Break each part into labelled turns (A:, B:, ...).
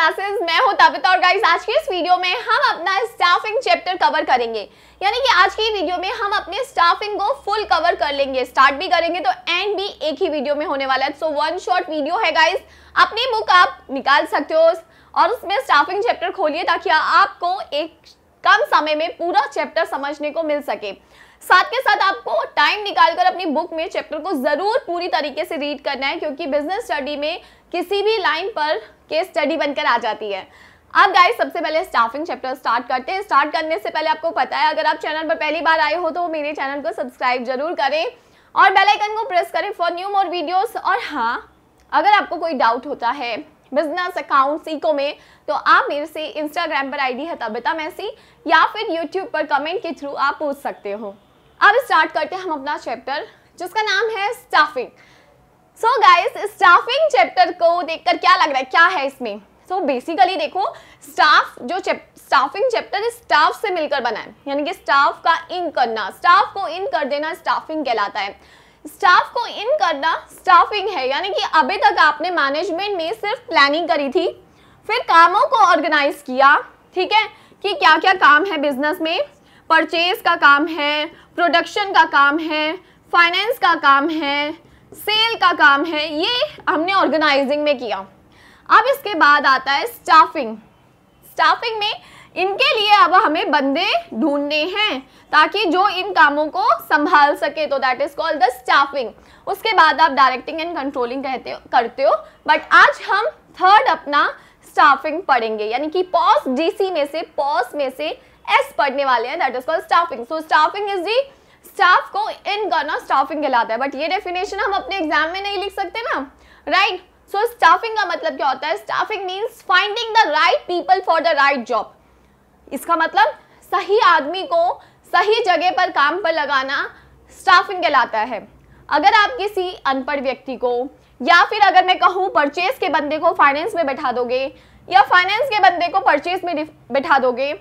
A: classes मैं हूं तबिता और गाइस आज के इस वीडियो में हम अपना स्टाफिंग चैप्टर कवर करेंगे यानी कि आज की वीडियो में हम अपने स्टाफिंग को फुल कवर कर लेंगे स्टार्ट भी करेंगे तो एंड भी एक ही वीडियो में होने वाला है सो वन शॉर्ट वीडियो है गाइस अपनी बुक आप निकाल सकते हो और उसमें स्टाफिंग चैप्टर खोलिए ताकि आपको एक कम समय में पूरा चैप्टर समझने को मिल सके साथ के साथ आपको टाइम निकालकर अपनी बुक में चैप्टर को जरूर पूरी तरीके से रीड करना है क्योंकि बिजनेस स्टडी में किसी भी लाइन पर केस स्टडी बनकर आ जाती है अब गाइस सबसे पहले स्टाफिंग चैप्टर स्टार्ट करते हैं स्टार्ट करने से पहले आपको पता है अगर आप चैनल पर पहली बार आए हो तो मेरे चैनल को सब्सक्राइब जरूर करें और बेल आइकन को प्रेस करें फॉर न्यू मोर वीडियोस और हाँ अगर आपको कोई डाउट होता है बिजनेस अकाउंट सीखो में तो आप मेरे से इंस्टाग्राम पर आईडी है तबिता मैसी या फिर यूट्यूब पर कमेंट के थ्रू आप पूछ सकते हो अब स्टार्ट करते हैं हम अपना चैप्टर जिसका नाम है staffing so guys staffing chapter को देखकर क्या लग रहा है क्या है इसमें सो so बेसिकली देखो स्टाफ जो स्टाफिंग चैप्टर स्टाफ से मिलकर बना है यानी कि स्टाफ का इन करना स्टाफ को इन कर देना स्टाफिंग कहलाता है स्टाफ को इन करना स्टाफिंग है यानी कि अभी तक आपने मैनेजमेंट में सिर्फ प्लानिंग करी थी फिर कामों को ऑर्गेनाइज किया ठीक है कि क्या क्या काम है बिजनेस में परचेज का काम है प्रोडक्शन का काम है फाइनेंस का काम है सेल का काम है ये हमने ऑर्गेनाइजिंग में किया अब इसके बाद आता है स्टाफिंग स्टाफिंग में इनके लिए अब हमें बंदे ढूंढने हैं ताकि जो इन कामों को संभाल सके तो that is called the staffing उसके बाद आप डायरेक्टिंग एंड कंट्रोलिंग कहते हो करते हो बट आज हम थर्ड अपना स्टाफिंग पढ़ेंगे यानी कि पॉस डीसी में से पॉस में से एस पढ़ने वाले हैं that is called staffing so staffing is the staff को इन गना स्टाफिंग कहलाता है बट ये डेफिनेशन हम अपने एग्जाम में नहीं लिख सकते ना राइट सो स्टाफिंग का मतलब क्या होता है staffing means finding the right people for the right job इसका मतलब सही आदमी को सही जगह पर काम पर लगाना स्टाफिंग कहलाता है अगर आप किसी अनपढ़ व्यक्ति को या फिर अगर मैं कहूँ परचेज के बंदे को फाइनेंस में बैठा दोगे या फाइनेंस के बंदे को परचेज में बैठा दोगे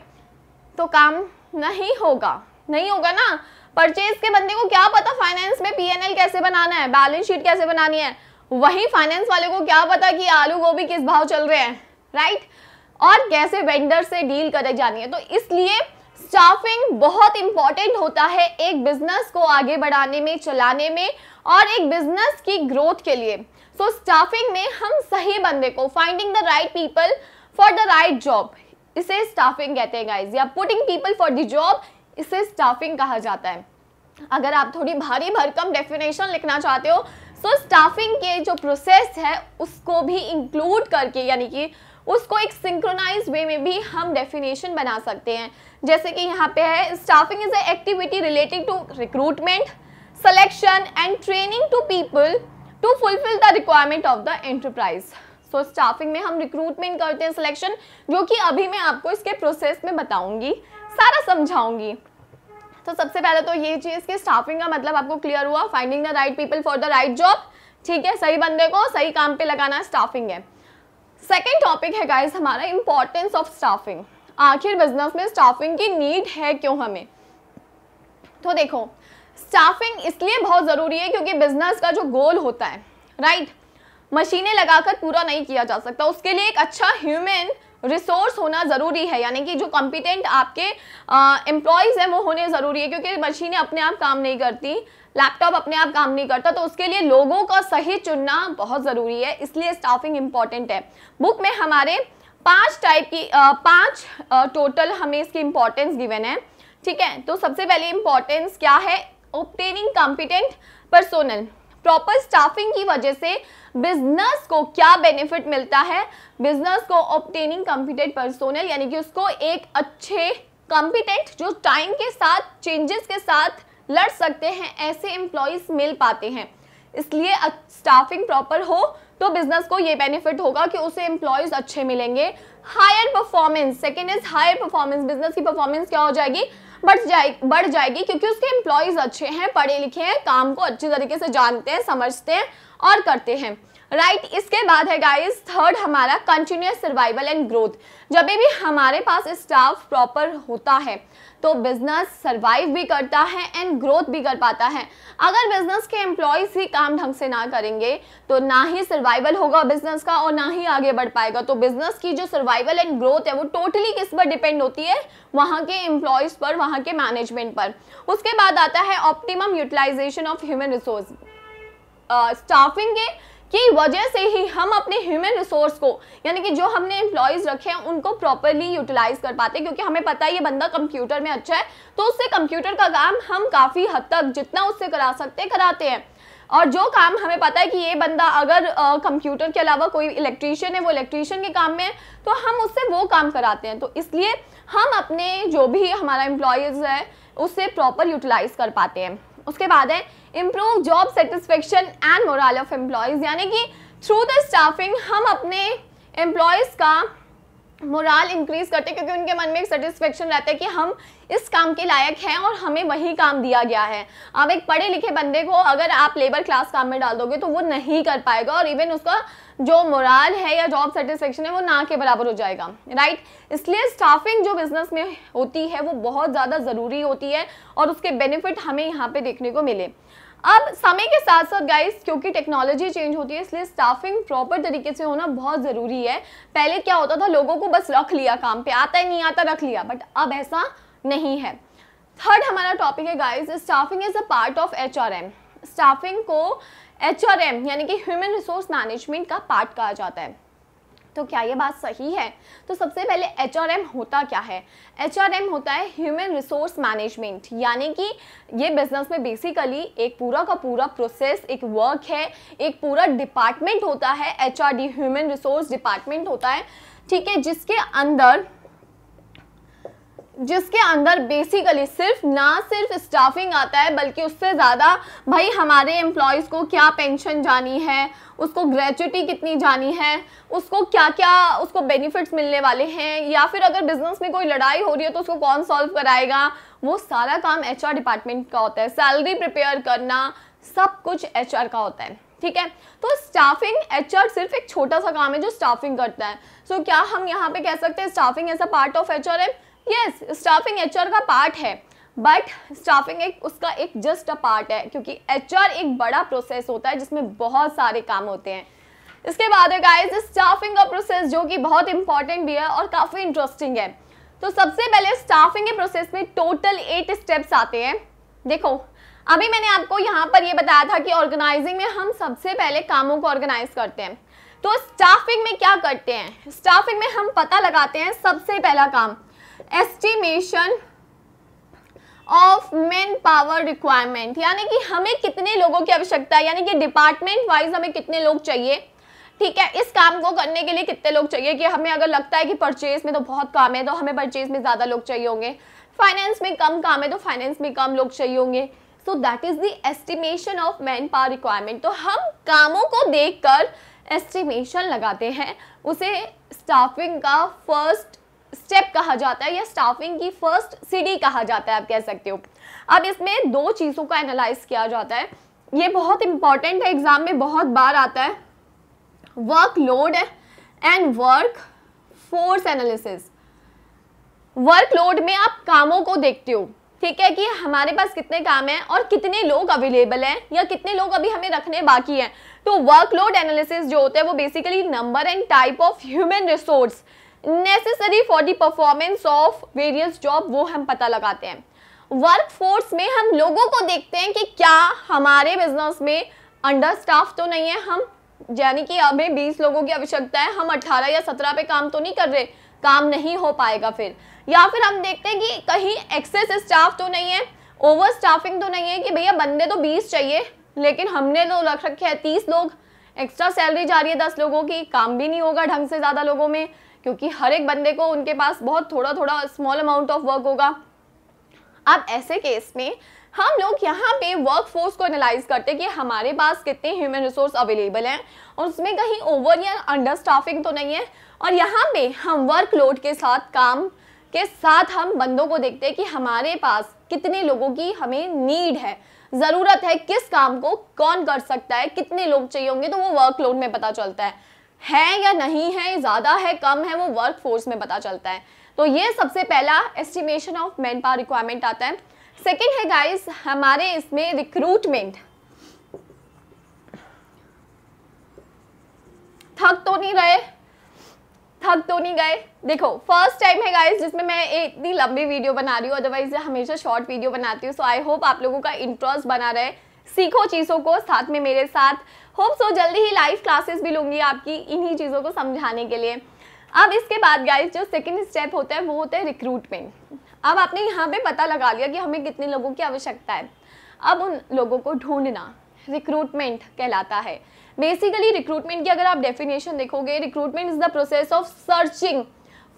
A: तो काम नहीं होगा नहीं होगा ना परचेज के बंदे को क्या पता फाइनेंस में पीएनएल कैसे बनाना है बैलेंस शीट कैसे बनानी है वही फाइनेंस वाले को क्या पता कि आलू गोभी किस भाव चल रहे हैं राइट और कैसे वेंडर से डील करे जानी है तो इसलिए स्टाफिंग बहुत इंपॉर्टेंट होता है एक बिजनेस को आगे बढ़ाने में चलाने में और एक बिजनेस की ग्रोथ के लिए सो so, स्टाफिंग में हम सही बंदे को finding the right people for the right job इसे स्टाफिंग कहते हैं गाइज या putting people for the job इसे स्टाफिंग कहा जाता है अगर आप थोड़ी भारी भरकम डेफिनेशन लिखना चाहते हो सो so, स्टाफिंग के जो प्रोसेस है उसको भी इंक्लूड करके यानी कि उसको एक सिंक्रोनाइज वे में भी हम डेफिनेशन बना सकते हैं जैसे कि यहाँ पे है staffing is a activity relating to recruitment selection and training to people to fulfil the requirement of the enterprise so staffing में हम रिक्रूटमेंट करते हैं सिलेक्शन जो कि अभी मैं आपको इसके प्रोसेस में बताऊंगी सारा समझाऊंगी तो सबसे पहले तो ये चीज़ कि स्टाफिंग का मतलब आपको क्लियर हुआ finding the right people for the right job ठीक है सही बंदे को सही काम पे लगाना स्टाफिंग है सेकेंड टॉपिक है गाइज हमारा इंपॉर्टेंस ऑफ स्टाफिंग आखिर बिजनेस में स्टाफिंग की नीड है क्यों हमें तो देखो स्टाफिंग इसलिए बहुत ज़रूरी है क्योंकि बिजनेस का जो गोल होता है राइट मशीनें लगाकर पूरा नहीं किया जा सकता उसके लिए एक अच्छा ह्यूमन रिसोर्स होना ज़रूरी है यानी कि जो कॉम्पिटेंट आपके एम्प्लॉयज़ हैं वो होने ज़रूरी है क्योंकि मशीनें अपने आप काम नहीं करती लैपटॉप अपने आप काम नहीं करता तो उसके लिए लोगों का सही चुनना बहुत ज़रूरी है इसलिए स्टाफिंग इम्पॉर्टेंट है बुक में हमारे पांच टाइप की पांच टोटल हमें इसकी इम्पॉर्टेंस गिवन है ठीक है तो सबसे पहले इम्पोर्टेंस क्या है obtaining competent personnel proper staffing की वजह से बिजनेस को क्या बेनिफिट मिलता है बिजनेस को ऑप्टेनिंग कम्पिटेंट पर्सोनल यानी कि उसको एक अच्छे कॉम्पिटेंट जो टाइम के साथ चेंजेस के साथ लड़ सकते हैं ऐसे एम्प्लॉयज मिल पाते हैं इसलिए स्टाफिंग प्रॉपर हो तो बिजनेस को ये बेनिफिट होगा कि उसे एम्प्लॉयज अच्छे मिलेंगे higher performance second is higher performance business की परफॉर्मेंस क्या हो जाएगी बढ़ जाए बढ़ जाएगी क्योंकि उसके एम्प्लॉयज़ अच्छे हैं पढ़े लिखे हैं काम को अच्छे तरीके से जानते हैं समझते हैं और करते हैं राइट right, इसके बाद है गाइस थर्ड हमारा कंटिन्यूस सर्वाइवल एंड ग्रोथ जब भी हमारे पास स्टाफ प्रॉपर होता है तो बिजनेस सरवाइव भी करता है एंड ग्रोथ भी कर पाता है अगर बिजनेस के एम्प्लॉयज़ ही काम ढंग से ना करेंगे तो ना ही सर्वाइवल होगा बिजनेस का और ना ही आगे बढ़ पाएगा तो बिजनेस की जो सर्वाइवल एंड ग्रोथ है वो टोटली किस पर डिपेंड होती है वहाँ के एम्प्लॉयज़ पर वहाँ के मैनेजमेंट पर उसके बाद आता है optimum utilisation of human resource staffing के की वजह से ही हम अपने ह्यूमन रिसोर्स को यानी कि जो हमने एम्प्लॉयज़ रखे हैं उनको प्रॉपरली यूटिलाइज कर पाते क्योंकि हमें पता है ये बंदा कंप्यूटर में अच्छा है तो उससे कंप्यूटर का काम हम काफ़ी हद तक जितना उससे करा सकते कराते हैं और जो काम हमें पता है कि ये बंदा अगर कंप्यूटर के अलावा कोई इलेक्ट्रीशियन है वो इलेक्ट्रीशियन के काम में है तो हम उससे वो काम कराते हैं तो इसलिए हम अपने जो भी हमारा एम्प्लॉयज़ है उससे प्रॉपर यूटिलाइज कर पाते हैं उसके बाद है improve job satisfaction and morale of employees यानी कि थ्रू द स्टाफिंग हम अपने एम्प्लॉयज़ का मोरल इंक्रीज़ करते क्योंकि उनके मन में एक सेटिस्फेक्शन रहता है कि हम इस काम के लायक हैं और हमें वही काम दिया गया है अब एक पढ़े लिखे बंदे को अगर आप लेबर क्लास काम में डाल दोगे तो वो नहीं कर पाएगा और इवन उसका जो मोराल है या जॉब सेटिस्फेक्शन है वो ना के बराबर हो जाएगा राइट इसलिए स्टाफिंग जो बिजनेस में होती है वो बहुत ज़्यादा ज़रूरी होती है और उसके बेनिफिट हमें यहाँ पे देखने को मिले अब समय के साथ साथ गाइस क्योंकि टेक्नोलॉजी चेंज होती है इसलिए स्टाफिंग प्रॉपर तरीके से होना बहुत ज़रूरी है पहले क्या होता था लोगों को बस रख लिया काम पे आता ही नहीं आता रख लिया बट अब ऐसा नहीं है थर्ड हमारा टॉपिक है guys staffing is a part of H staffing को एच आर एम यानी कि ह्यूमन रिसोर्स मैनेजमेंट का पार्ट कहा जाता है तो क्या ये बात सही है तो सबसे पहले एच आर एम होता क्या है एच आर एम होता है ह्यूमन रिसोर्स मैनेजमेंट यानी कि ये बिजनेस में बेसिकली एक पूरा का पूरा प्रोसेस एक वर्क है एक पूरा डिपार्टमेंट होता है H R D human resource department होता है ठीक है जिसके अंदर जिसके अंदर बेसिकली सिर्फ ना सिर्फ स्टाफिंग आता है बल्कि उससे ज़्यादा भाई हमारे एम्प्लॉयज़ को क्या पेंशन जानी है उसको ग्रेचुटी कितनी जानी है उसको क्या क्या उसको बेनिफिट्स मिलने वाले हैं या फिर अगर बिजनेस में कोई लड़ाई हो रही है तो उसको कौन सॉल्व कराएगा वो सारा काम एच डिपार्टमेंट का होता है सैलरी प्रिपेयर करना सब कुछ एच का होता है ठीक है तो स्टाफिंग एच सिर्फ एक छोटा सा काम है जो स्टाफिंग करता है सो so, क्या हम यहाँ पे कह सकते हैं staffing as a part of H है यस स्टाफिंग एच का पार्ट है बट स्टाफिंग एक उसका एक जस्ट अ पार्ट है क्योंकि एच एक बड़ा प्रोसेस होता है जिसमें बहुत सारे काम होते हैं इसके बाद है गाइस स्टाफिंग का प्रोसेस जो कि बहुत इंपॉर्टेंट भी है और काफ़ी इंटरेस्टिंग है तो सबसे पहले स्टाफिंग के प्रोसेस में टोटल एट स्टेप्स आते हैं देखो अभी मैंने आपको यहाँ पर यह बताया था कि ऑर्गेनाइजिंग में हम सबसे पहले कामों को ऑर्गेनाइज करते हैं तो स्टाफिंग में क्या करते हैं स्टाफिंग में हम पता लगाते हैं सबसे पहला काम estimation of manpower requirement यानी कि हमें कितने लोगों की आवश्यकता है यानी कि डिपार्टमेंट वाइज हमें कितने लोग चाहिए ठीक है इस काम को करने के लिए कितने लोग चाहिए कि हमें अगर लगता है कि परचेज में तो बहुत काम है तो हमें परचेज में ज़्यादा लोग चाहिए होंगे फाइनेंस में कम काम है तो फाइनेंस में कम लोग चाहिए होंगे so that is the estimation of manpower requirement तो हम कामों को देख कर एस्टिमेशन लगाते हैं उसे स्टाफिंग का फर्स्ट स्टेप कहा जाता है या स्टाफिंग की फर्स्ट सीडी कहा जाता है आप कह सकते हो अब इसमें दो चीज़ों का एनालाइज किया जाता है ये बहुत इंपॉर्टेंट है एग्ज़ाम में बहुत बार आता है workload and workforce analysis load में आप कामों को देखते हो ठीक है कि हमारे पास कितने काम हैं और कितने लोग अवेलेबल हैं या कितने लोग अभी हमें रखने बाकी हैं तो वर्कलोड एनालिसिस जो होता है वो basically number and type of human resource necessary for the performance of various job वो हम पता लगाते हैं वर्कफोर्स में हम लोगों को देखते हैं कि क्या हमारे बिजनेस में अंडर स्टाफ तो नहीं है हम यानी कि अभी बीस लोगों की आवश्यकता है हम अट्ठारह या सत्रह पे काम तो नहीं कर रहे काम नहीं हो पाएगा फिर या फिर हम देखते हैं कि कहीं एक्सेस स्टाफ तो नहीं है ओवर स्टाफिंग तो नहीं है कि भैया बंदे तो बीस चाहिए लेकिन हमने तो रख रखे हैं तीस लोग एक्स्ट्रा सैलरी जा रही है दस लोगों की काम भी नहीं होगा ढंग से ज़्यादा लोगों में क्योंकि हर एक बंदे को उनके पास बहुत थोड़ा थोड़ा स्मॉल अमाउंट ऑफ वर्क होगा अब ऐसे केस में हम लोग यहाँ पे वर्कफोर्स को एनालाइज करते हैं कि हमारे पास कितने ह्यूमन रिसोर्स अवेलेबल हैं और उसमें कहीं ओवर या अंडर स्टाफिंग तो नहीं है और यहाँ पे हम वर्कलोड के साथ काम के साथ हम बंदों को देखते हैं कि हमारे पास कितने लोगों की हमें नीड है ज़रूरत है किस काम को कौन कर सकता है कितने लोग चाहिए होंगे तो वो वर्कलोड में पता चलता है है या नहीं है ज़्यादा है कम है वो वर्क फोर्स में पता चलता है तो ये सबसे पहला estimation of manpower requirement आता है सेकेंड है गाइस हमारे इसमें रिक्रूटमेंट थक तो नहीं रहे थक तो नहीं गए देखो फर्स्ट टाइम है गाइस जिसमें मैं इतनी लंबी वीडियो बना रही हूँ अदरवाइज हमेशा शॉर्ट वीडियो बनाती हूँ सो आई होप आप लोगों का इंटरेस्ट बना रहे सीखो चीज़ों को साथ में मेरे साथ होप सो जल्दी ही लाइव क्लासेस भी लूँगी आपकी इन्हीं चीज़ों को समझाने के लिए अब इसके बाद गाइज जो सेकेंड स्टेप होता है वो होता है रिक्रूटमेंट अब आपने यहाँ पे पता लगा लिया कि हमें कितने लोगों की आवश्यकता है अब उन लोगों को ढूंढना रिक्रूटमेंट कहलाता है बेसिकली रिक्रूटमेंट की अगर आप डेफिनेशन देखोगे recruitment is the process of searching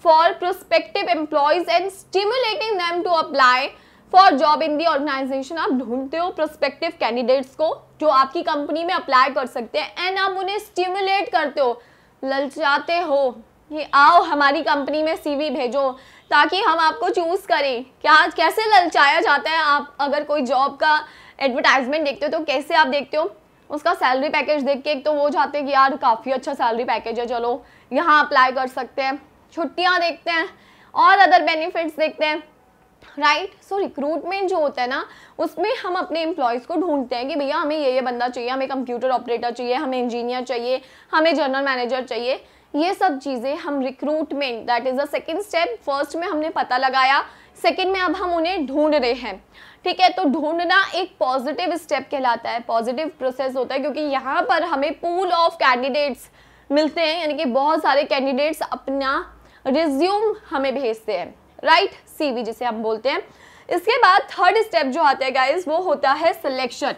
A: for prospective employees and stimulating them to apply for job in the organisation आप ढूंढते हो प्रोस्पेक्टिव कैंडिडेट्स को जो आपकी कंपनी में अप्लाई कर सकते हैं एंड आप उन्हें स्टिमुलेट करते हो ललचाते हो कि आओ हमारी कंपनी में सीवी भेजो ताकि हम आपको चूज़ करें क्या कैसे ललचाया जाता है आप अगर कोई जॉब का एडवर्टाइजमेंट देखते हो तो कैसे आप देखते हो उसका सैलरी पैकेज देख के एक तो वो चाहते हैं कि यार काफ़ी अच्छा सैलरी पैकेज है चलो यहाँ अप्लाई कर सकते हैं छुट्टियाँ देखते हैं और अदर बेनिफिट्स देखते हैं राइट सो रिक्रूटमेंट जो होता है ना उसमें हम अपने एम्प्लॉयज़ को ढूंढते हैं कि भैया हमें ये ये बंदा चाहिए हमें कंप्यूटर ऑपरेटर चाहिए हमें इंजीनियर चाहिए हमें जनरल मैनेजर चाहिए ये सब चीज़ें हम recruitment that is the second step first में हमने पता लगाया सेकेंड में अब हम उन्हें ढूंढ रहे हैं ठीक है तो ढूंढना एक पॉजिटिव स्टेप कहलाता है पॉजिटिव प्रोसेस होता है क्योंकि यहाँ पर हमें पूल ऑफ कैंडिडेट्स मिलते हैं यानी कि बहुत सारे कैंडिडेट्स अपना रिज्यूम हमें भेजते हैं राइट सीवी जिसे हम बोलते हैं इसके बाद थर्ड स्टेप जो आता है गाइज वो होता है सिलेक्शन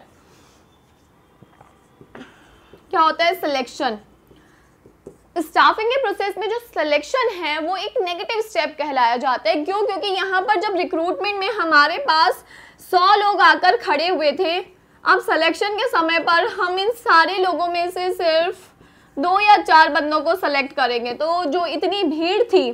A: क्या होता है सिलेक्शन स्टाफिंग के प्रोसेस में जो सिलेक्शन है वो एक नेगेटिव स्टेप कहलाया जाता है क्यों क्योंकि यहाँ पर जब रिक्रूटमेंट में हमारे पास सौ लोग आकर खड़े हुए थे अब सिलेक्शन के समय पर हम इन सारे लोगों में से सिर्फ दो या चार बंदों को सेलेक्ट करेंगे तो जो इतनी भीड़ थी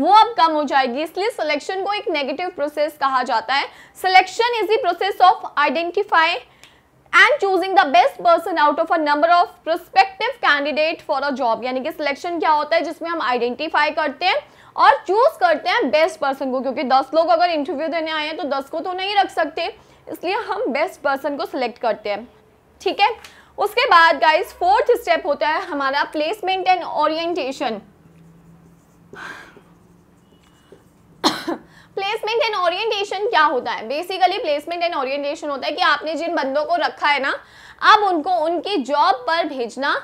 A: वो अब कम हो जाएगी इसलिए सिलेक्शन को एक नेगेटिव प्रोसेस कहा जाता है selection is the process of identify and choosing the best person out of a number of prospective candidate for a job यानी कि सिलेक्शन क्या होता है जिसमें हम आइडेंटिफाई करते हैं और चूज करते हैं बेस्ट पर्सन को क्योंकि दस लोग अगर इंटरव्यू देने आए हैं तो दस को तो नहीं रख सकते इसलिए हम बेस्ट पर्सन को सिलेक्ट करते हैं ठीक है उसके बाद गाइस फोर्थ स्टेप होता है हमारा placement and orientation placement and orientation क्या होता है बेसिकली प्लेसमेंट एंड ओरिएंटेशन होता है कि आपने जिन बंदों को रखा है ना अब उनको उनकी जॉब पर भेजना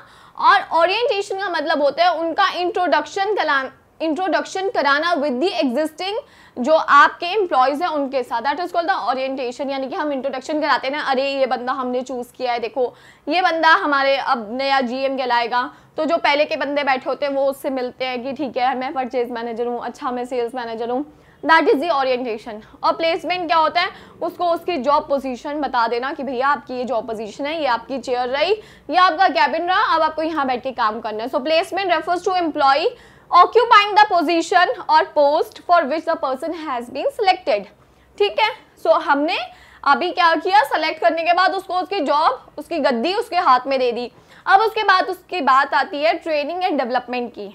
A: और ओरिएंटेशन का मतलब होता है उनका इंट्रोडक्शन इंट्रोडक्शन कराना विद दी एग्जिस्टिंग जो आपके एम्प्लॉयज़ हैं उनके साथ that is called the orientation यानी कि हम इंट्रोडक्शन कराते हैं ना अरे ये बंदा हमने चूज़ किया है देखो ये बंदा हमारे अब नया जीएम कहलाएगा तो जो पहले के बंदे बैठे होते हैं वो उससे मिलते हैं कि ठीक है मैं परचेज मैनेजर हूँ अच्छा मैं सेल्स मैनेजर हूँ दैट इज़ दी ओरिएंटेशन और प्लेसमेंट क्या होता है उसको उसकी जॉब पोजीशन बता देना कि भैया आपकी ये जॉब पोजीशन है ये आपकी चेयर रही ये आपका कैबिन रहा अब आपको यहाँ बैठ के काम करना है so placement refers to employ occupying the position और post for which the person has been selected ठीक है सो so, हमने अभी क्या किया सेलेक्ट करने के बाद उसको उसकी जॉब उसकी गद्दी उसके हाथ में दे दी अब उसके बाद उसकी बात आती है ट्रेनिंग एंड डेवलपमेंट की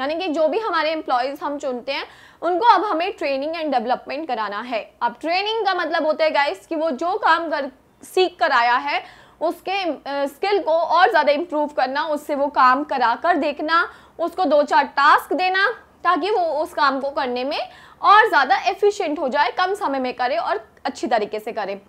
A: यानी कि जो भी हमारे एम्प्लॉयज़ हम चुनते हैं उनको अब हमें ट्रेनिंग एंड डेवलपमेंट कराना है अब ट्रेनिंग का मतलब होता है गाइस कि वो जो काम कर सीख कर आया है उसके स्किल को और ज़्यादा इम्प्रूव करना उससे वो काम करा कर देखना उसको दो चार टास्क देना ताकि वो उस काम को करने में और ज़्यादा एफिशिएंट हो जाए कम समय में करे और अच्छी तरीके से करे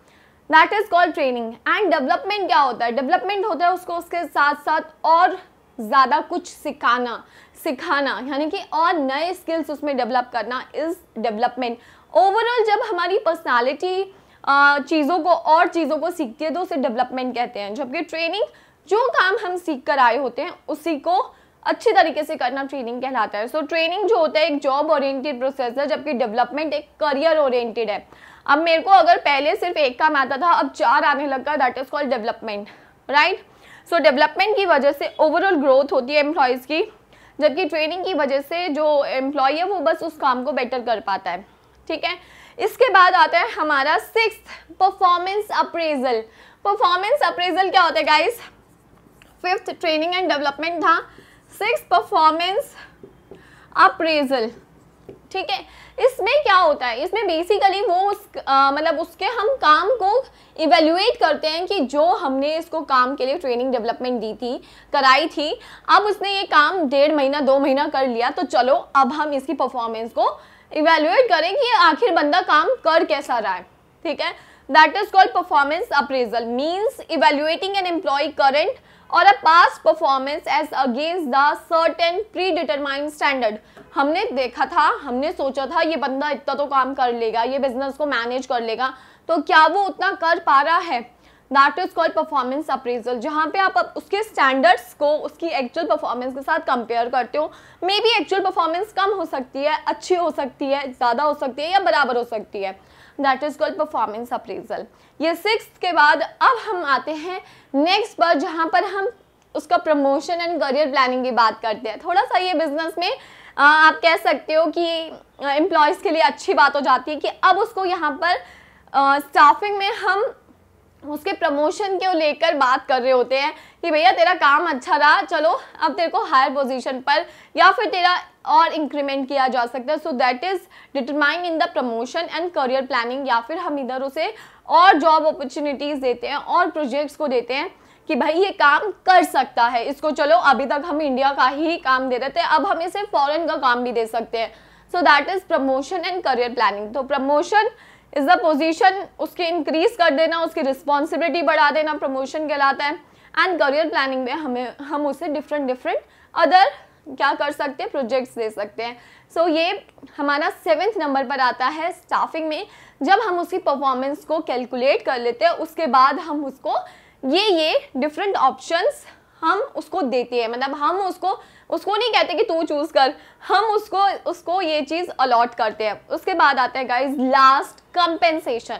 A: that is called training and development क्या होता है डेवलपमेंट होता है उसको उसके साथ साथ और ज़्यादा कुछ सिखाना सिखाना यानी कि और नए स्किल्स उसमें डेवलप करना इज़ डेवलपमेंट ओवरऑल जब हमारी पर्सनालिटी चीज़ों को और चीज़ों को सीखती है तो उसे डेवलपमेंट कहते हैं जबकि ट्रेनिंग जो काम हम सीख कर आए होते हैं उसी को अच्छे तरीके से करना ट्रेनिंग कहलाता है सो so, ट्रेनिंग जो होता है एक जॉब ओरिएंटेड प्रोसेस है जबकि डेवलपमेंट एक करियर ओरिएंटेड है अब मेरे को अगर पहले सिर्फ एक काम आता था अब चार आने गया that is called development right so development की वजह से ओवरऑल ग्रोथ होती है एम्प्लॉयज़ की जबकि ट्रेनिंग की वजह से जो एम्प्लॉय है वो बस उस काम को बेटर कर पाता है ठीक है इसके बाद आता है हमारा six performance appraisal performance appraisal क्या होता है guys fifth training and development था सिक्स परफॉर्मेंस अप्रेजल ठीक है इसमें क्या होता है इसमें बेसिकली वो उस मतलब उसके हम काम को इवेल्युएट करते हैं कि जो हमने इसको काम के लिए ट्रेनिंग डेवलपमेंट दी थी कराई थी अब उसने ये काम डेढ़ महीना दो महीना कर लिया तो चलो अब हम इसकी परफॉर्मेंस को इवेल्युएट करें कि आखिर बंदा काम कर कैसा रहा है ठीक है that is called performance appraisal means evaluating an employ current और a past performance as against the certain predetermined standard हमने देखा था हमने सोचा था ये बंदा इतना तो काम कर लेगा ये बिजनेस को मैनेज कर लेगा तो क्या वो उतना कर पा रहा है that is called performance appraisal जहाँ पे आप उसके स्टैंडर्ड्स को उसकी एक्चुअल परफॉर्मेंस के साथ कंपेयर करते हो मे बी एक्चुअल परफॉर्मेंस कम हो सकती है अच्छी हो सकती है ज़्यादा हो सकती है या बराबर हो सकती है that is called performance appraisal ये सिक्स के बाद अब हम आते हैं नेक्स्ट पर जहाँ पर हम उसका प्रमोशन एंड करियर प्लानिंग की बात करते हैं थोड़ा सा ये बिजनेस में आ, आप कह सकते हो कि एम्प्लॉयज़ के लिए अच्छी बात हो जाती है कि अब उसको यहाँ पर स्टाफिंग में हम उसके प्रमोशन को लेकर बात कर रहे होते हैं कि भैया तेरा काम अच्छा रहा चलो अब तेरे को हायर पोजीशन पर या फिर तेरा और इंक्रीमेंट किया जा सकता है so that is determined in the promotion and career planning या फिर हम इधर उसे और जॉब अपॉर्चुनिटीज़ देते हैं और प्रोजेक्ट्स को देते हैं कि भाई ये काम कर सकता है इसको चलो अभी तक हम इंडिया का ही काम दे रहे थे अब हम इसे फॉरेन का काम भी दे सकते हैं so that is promotion and career planning तो प्रमोशन इज़ द पोजिशन उसके इंक्रीज कर देना उसकी रिस्पॉन्सिबिलिटी बढ़ा देना प्रमोशन कहलाता है एंड करियर प्लानिंग में हमें हम उसे डिफरेंट डिफरेंट अदर क्या कर सकते हैं प्रोजेक्ट्स दे सकते हैं सो so, ये हमारा सेवेंथ नंबर पर आता है स्टाफिंग में जब हम उसकी परफॉर्मेंस को कैलकुलेट कर लेते हैं उसके बाद हम उसको ये ये डिफरेंट ऑप्शंस हम उसको देते हैं मतलब हम उसको उसको नहीं कहते कि तू चूज़ कर हम उसको उसको ये चीज़ अलॉट करते हैं उसके बाद आता है गाइज लास्ट कंपेंसेशन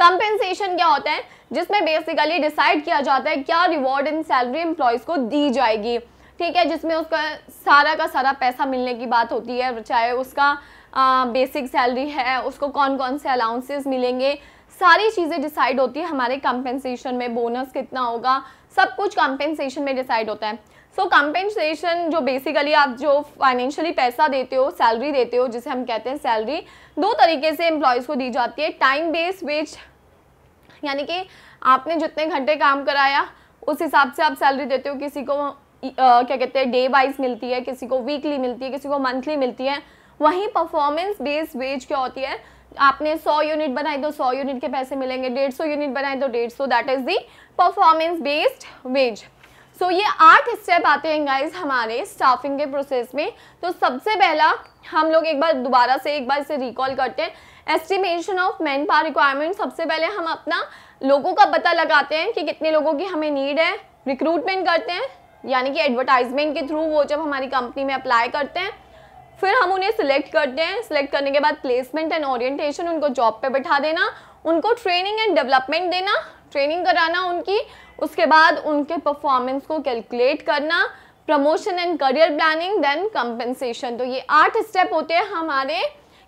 A: कंपेंसेशन क्या होता है जिसमें बेसिकली डिसाइड किया जाता है क्या रिवॉर्ड इन सैलरी एम्प्लॉयज़ को दी जाएगी ठीक है जिसमें उसका सारा का सारा पैसा मिलने की बात होती है चाहे उसका आ, बेसिक सैलरी है उसको कौन कौन से अलाउंसेस मिलेंगे सारी चीज़ें डिसाइड होती है हमारे कंपेंसेशन में बोनस कितना होगा सब कुछ कंपेंसेशन में डिसाइड होता है सो so, कंपेंसेशन जो बेसिकली आप जो फाइनेंशियली पैसा देते हो सैलरी देते हो जिसे हम कहते हैं सैलरी दो तरीके से एम्प्लॉयज़ को दी जाती है टाइम बेस वेज यानी कि आपने जितने घंटे काम कराया उस हिसाब से आप सैलरी देते हो किसी को क्या कहते हैं डे वाइज मिलती है किसी को वीकली मिलती है किसी को मंथली मिलती है वहीं परफॉर्मेंस बेस्ड वेज क्या होती है आपने 100 यूनिट बनाई तो 100 यूनिट के पैसे मिलेंगे 150 यूनिट बनाए तो 150 that is the performance based wage so ये आठ स्टेप आते हैं गाइज हमारे स्टाफिंग के प्रोसेस में तो सबसे पहला हम लोग एक बार दोबारा से एक बार इसे रिकॉल करते हैं estimation of manpower requirement सबसे पहले हम अपना लोगों का पता लगाते हैं कि कितने लोगों की हमें नीड है रिक्रूटमेंट करते हैं यानी कि एडवर्टाइजमेंट के थ्रू वो जब हमारी कंपनी में अप्लाई करते हैं फिर हम उन्हें सिलेक्ट करते हैं सिलेक्ट करने के बाद प्लेसमेंट एंड ओरिएंटेशन उनको जॉब पे बैठा देना उनको ट्रेनिंग एंड डेवलपमेंट देना ट्रेनिंग कराना उनकी उसके बाद उनके परफॉर्मेंस को कैलकुलेट करना promotion and career planning then compensation तो ये आठ स्टेप होते हैं हमारे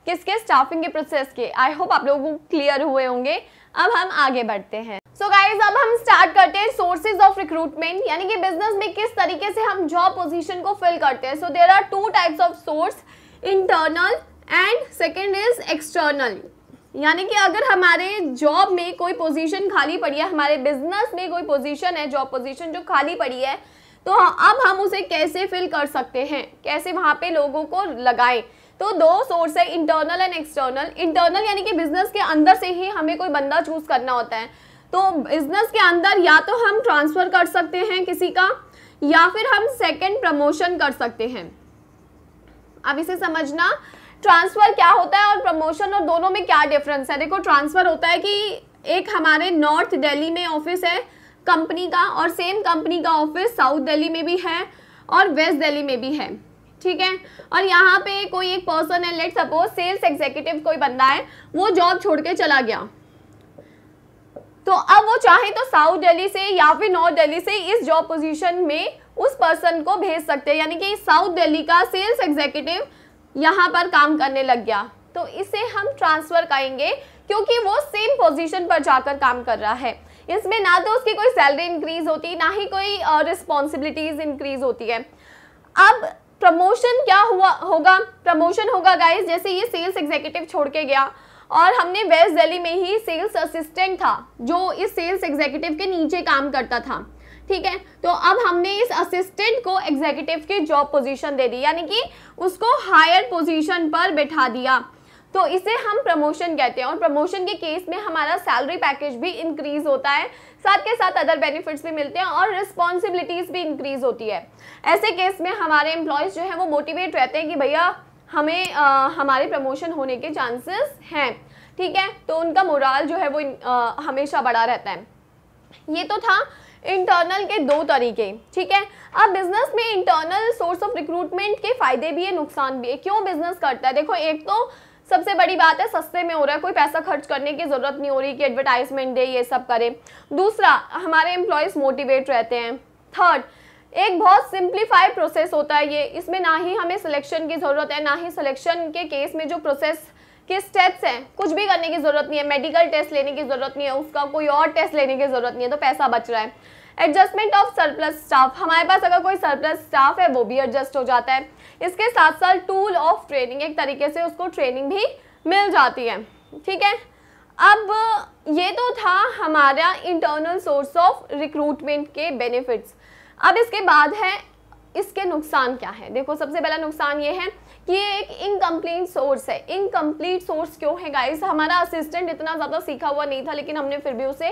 A: किसके स्टाफिंग के प्रोसेस के आई होप आप लोगों को क्लियर हुए होंगे अब हम आगे बढ़ते हैं सो गाइज अब हम स्टार्ट करते हैं सोर्सेज ऑफ रिक्रूटमेंट यानी कि बिजनेस में किस तरीके से हम जॉब पोजीशन को फिल करते हैं so there are two types of source internal and second is external यानी कि अगर हमारे जॉब में कोई पोजीशन खाली पड़ी है हमारे बिजनेस में कोई पोजीशन है जॉब पोजीशन जो खाली पड़ी है तो अब हम उसे कैसे फिल कर सकते हैं कैसे वहाँ पे लोगों को लगाएं तो दो सोर्स है इंटरनल एंड एक्सटर्नल इंटरनल यानी कि बिजनेस के अंदर से ही हमें कोई बंदा चूज करना होता है तो बिजनेस के अंदर या तो हम ट्रांसफ़र कर सकते हैं किसी का या फिर हम सेकंड प्रमोशन कर सकते हैं अब इसे समझना ट्रांसफ़र क्या होता है और प्रमोशन और दोनों में क्या डिफरेंस है देखो ट्रांसफ़र होता है कि एक हमारे नॉर्थ दिल्ली में ऑफिस है कंपनी का और सेम कंपनी का ऑफिस साउथ दिल्ली में भी है और वेस्ट दिल्ली में भी है ठीक है और यहाँ पे कोई एक पर्सन है लेट सपोज सेल्स एग्जीक्यूटिव कोई बंदा है वो जॉब छोड़ के चला गया तो अब वो चाहे तो साउथ दिल्ली से या फिर नॉर्थ दिल्ली से इस जॉब पोजीशन में उस पर्सन को भेज सकते हैं यानी कि साउथ दिल्ली का सेल्स एग्जीक्यूटिव यहाँ पर काम करने लग गया तो इसे हम ट्रांसफ़र करेंगे क्योंकि वो सेम पोजीशन पर जाकर काम कर रहा है इसमें ना तो उसकी कोई सैलरी इंक्रीज होती ना ही कोई रिस्पॉन्सिबिलिटीज इंक्रीज होती है अब प्रमोशन क्या हुआ होगा प्रमोशन होगा गाइज जैसे ये सेल्स एग्जीक्यूटिव छोड़ के गया और हमने वेस्ट दिल्ली में ही सेल्स असिस्टेंट था जो इस सेल्स एग्जीक्यूटिव के नीचे काम करता था ठीक है तो अब हमने इस असिस्टेंट को एग्जीक्यूटिव की जॉब पोजीशन दे दी यानी कि उसको हायर पोजीशन पर बैठा दिया तो इसे हम प्रमोशन कहते हैं और प्रमोशन के केस में हमारा सैलरी पैकेज भी इंक्रीज होता है साथ के साथ अदर बेनिफिट्स भी मिलते हैं और रिस्पॉन्सिबिलिटीज़ भी इंक्रीज होती है ऐसे केस में हमारे एम्प्लॉयज़ जो है वो मोटिवेट रहते हैं कि भैया हमें आ, हमारे प्रमोशन होने के चांसेस हैं ठीक है तो उनका मोराल जो है वो आ, हमेशा बढ़ा रहता है ये तो था इंटरनल के दो तरीके ठीक है अब बिजनेस में इंटरनल सोर्स ऑफ रिक्रूटमेंट के फायदे भी है नुकसान भी है क्यों बिजनेस करता है देखो एक तो सबसे बड़ी बात है सस्ते में हो रहा है कोई पैसा खर्च करने की ज़रूरत नहीं हो रही कि एडवर्टाइजमेंट दे ये सब करें दूसरा हमारे एम्प्लॉयज़ मोटिवेट रहते हैं थर्ड एक बहुत सिंप्लीफाइड प्रोसेस होता है ये इसमें ना ही हमें सिलेक्शन की ज़रूरत है ना ही सिलेक्शन के केस में जो प्रोसेस के स्टेप्स हैं कुछ भी करने की ज़रूरत नहीं है मेडिकल टेस्ट लेने की ज़रूरत नहीं है उसका कोई और टेस्ट लेने की ज़रूरत नहीं है तो पैसा बच रहा है एडजस्टमेंट ऑफ सरप्लस स्टाफ हमारे पास अगर कोई सरप्लस स्टाफ है वो भी एडजस्ट हो जाता है इसके साथ साथ टूल ऑफ ट्रेनिंग एक तरीके से उसको ट्रेनिंग भी मिल जाती है ठीक है अब ये तो था हमारा इंटरनल सोर्स ऑफ रिक्रूटमेंट के बेनिफिट्स अब इसके बाद है इसके नुकसान क्या है देखो सबसे पहला नुकसान ये है कि ये एक इनकम्प्लीट सोर्स है इनकम्प्लीट सोर्स क्यों है गाइस हमारा असिस्टेंट इतना ज़्यादा सीखा हुआ नहीं था लेकिन हमने फिर भी उसे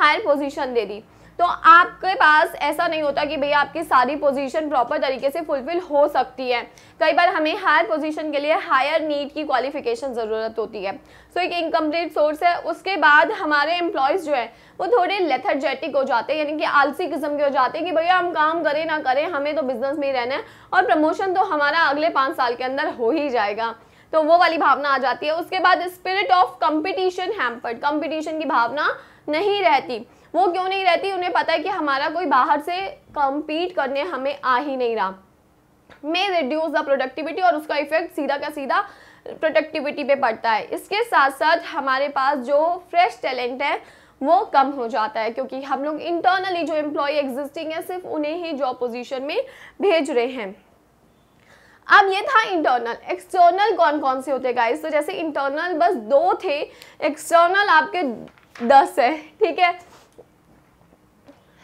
A: हायर पोजीशन दे दी तो आपके पास ऐसा नहीं होता कि भैया आपकी सारी पोजीशन प्रॉपर तरीके से फुलफिल हो सकती है कई बार हमें हायर पोजीशन के लिए हायर नीड की क्वालिफिकेशन ज़रूरत होती है सो so, एक इनकम्प्लीट सोर्स है उसके बाद हमारे एम्प्लॉयज़ जो है वो थोड़े लेथर्जेटिक हो जाते हैं यानी कि आलसी किस्म के हो जाते हैं कि भैया हम काम करें ना करें हमें तो बिज़नेस में ही रहना है और प्रमोशन तो हमारा अगले पाँच साल के अंदर हो ही जाएगा तो वो वाली भावना आ जाती है उसके बाद spirit of competition hampered competition की भावना नहीं रहती वो क्यों नहीं रहती उन्हें पता है कि हमारा कोई बाहर से कम्पीट करने हमें आ ही नहीं रहा मे रिड्यूस द प्रोडक्टिविटी और उसका इफेक्ट सीधा का सीधा प्रोडक्टिविटी पे पड़ता है इसके साथ साथ हमारे पास जो फ्रेश टैलेंट है वो कम हो जाता है क्योंकि हम लोग इंटरनली जो एम्प्लॉय एग्जिस्टिंग है सिर्फ उन्हें ही जॉब पोजीशन में भेज रहे हैं अब ये था इंटरनल एक्सटर्नल कौन कौन से होते गाइस तो जैसे इंटरनल बस दो थे एक्सटर्नल आपके दस है ठीक है